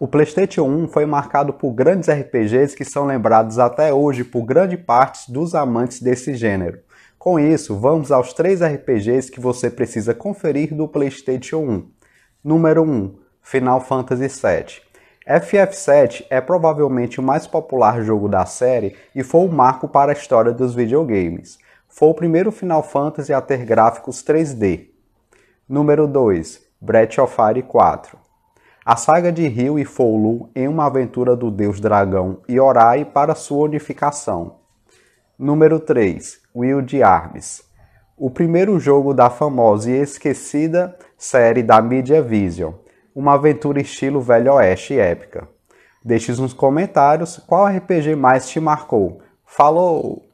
O PlayStation 1 foi marcado por grandes RPGs que são lembrados até hoje por grande parte dos amantes desse gênero. Com isso, vamos aos três RPGs que você precisa conferir do PlayStation 1. Número 1 Final Fantasy VII. FF7 é provavelmente o mais popular jogo da série e foi um marco para a história dos videogames. Foi o primeiro Final Fantasy a ter gráficos 3D. Número 2 Breath of Fire 4. A saga de Ryu e Foulu em uma aventura do deus dragão e orai para sua unificação. Número 3. Will de Armes. O primeiro jogo da famosa e esquecida série da Media Vision, uma aventura estilo velho oeste épica. Deixe nos comentários qual RPG mais te marcou. Falou!